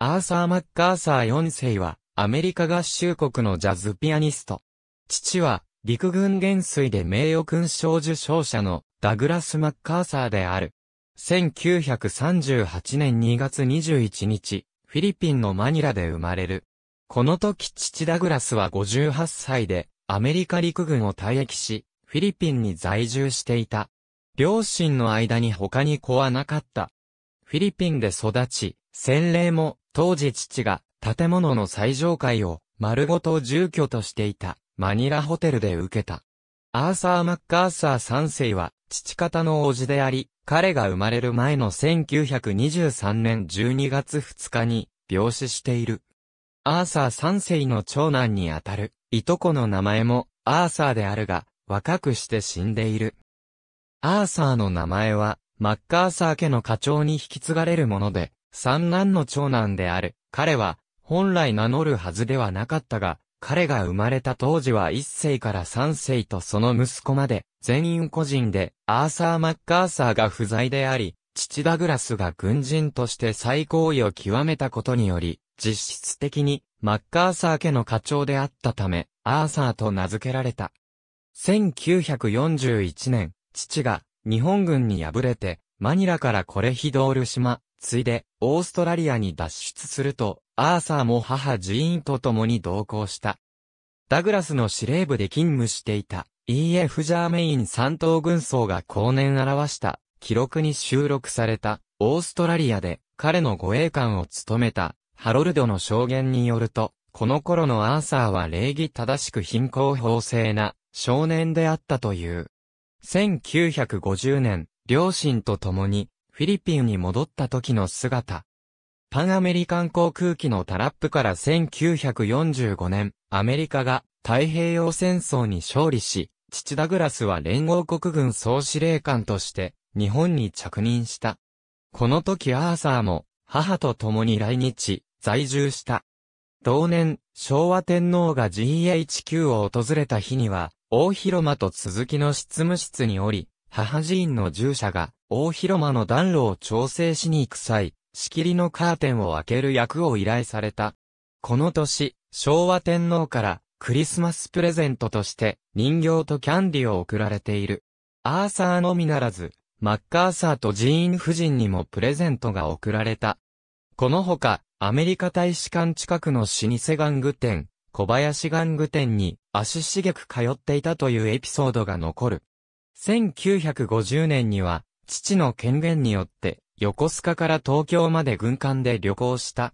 アーサー・マッカーサー4世は、アメリカ合衆国のジャズピアニスト。父は、陸軍元帥で名誉勲章受章者のダグラス・マッカーサーである。1938年2月21日、フィリピンのマニラで生まれる。この時父ダグラスは58歳で、アメリカ陸軍を退役し、フィリピンに在住していた。両親の間に他に子はなかった。フィリピンで育ち、洗礼も当時父が建物の最上階を丸ごと住居としていたマニラホテルで受けた。アーサー・マッカーサー3世は父方の叔父であり、彼が生まれる前の1923年12月2日に病死している。アーサー3世の長男にあたる、いとこの名前もアーサーであるが、若くして死んでいる。アーサーの名前は、マッカーサー家の課長に引き継がれるもので、三男の長男である。彼は、本来名乗るはずではなかったが、彼が生まれた当時は一世から三世とその息子まで、全員個人で、アーサー・マッカーサーが不在であり、父ダグラスが軍人として最高位を極めたことにより、実質的に、マッカーサー家の課長であったため、アーサーと名付けられた。1941年、父が、日本軍に敗れて、マニラからコレヒドール島、ついで、オーストラリアに脱出すると、アーサーも母ジーンと共に同行した。ダグラスの司令部で勤務していた E.F. ジャーメイン3等軍曹が後年表した記録に収録されたオーストラリアで彼の護衛官を務めたハロルドの証言によると、この頃のアーサーは礼儀正しく貧困法制な少年であったという。1950年、両親と共にフィリピンに戻った時の姿。パンアメリカン航空機のタラップから1945年、アメリカが太平洋戦争に勝利し、父ダグラスは連合国軍総司令官として日本に着任した。この時アーサーも母と共に来日、在住した。同年、昭和天皇が GHQ を訪れた日には、大広間と続きの執務室におり、母寺院の従者が大広間の暖炉を調整しに行く際、仕切りのカーテンを開ける役を依頼された。この年、昭和天皇からクリスマスプレゼントとして人形とキャンディを贈られている。アーサーのみならず、マッカーサーと寺院夫人にもプレゼントが贈られた。このほか、アメリカ大使館近くの老舗玩具店、小林玩具店に足しげく通っていたというエピソードが残る。1950年には、父の権限によって、横須賀から東京まで軍艦で旅行した。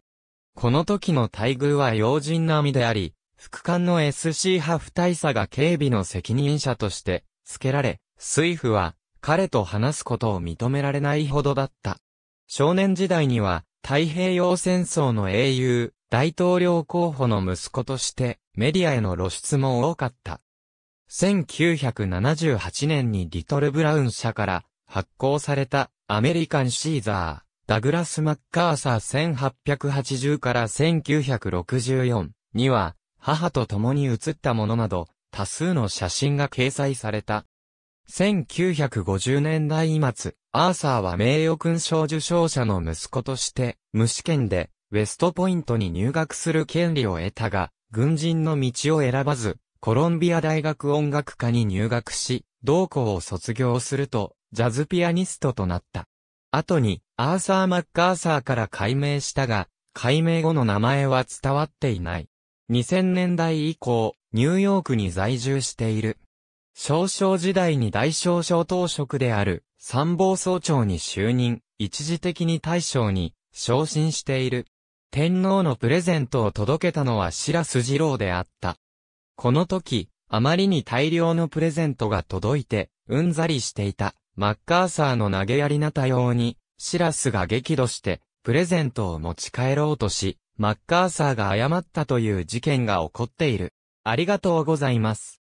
この時の待遇は要人並みであり、副官の SC 派不大佐が警備の責任者として、付けられ、水夫は、彼と話すことを認められないほどだった。少年時代には、太平洋戦争の英雄、大統領候補の息子として、メディアへの露出も多かった。1978年にリトル・ブラウン社から発行されたアメリカン・シーザー、ダグラス・マッカーサー1880から1964には母と共に写ったものなど多数の写真が掲載された。1950年代末、アーサーは名誉勲章受章者の息子として、無試験で、ウェストポイントに入学する権利を得たが、軍人の道を選ばず、コロンビア大学音楽科に入学し、同校を卒業すると、ジャズピアニストとなった。後に、アーサー・マッカーサーから改名したが、改名後の名前は伝わっていない。2000年代以降、ニューヨークに在住している。少々時代に大少々当職である参謀総長に就任、一時的に大将に昇進している。天皇のプレゼントを届けたのは白洲二郎であった。この時、あまりに大量のプレゼントが届いて、うんざりしていた、マッカーサーの投げやりなたように、シラスが激怒して、プレゼントを持ち帰ろうとし、マッカーサーが謝ったという事件が起こっている。ありがとうございます。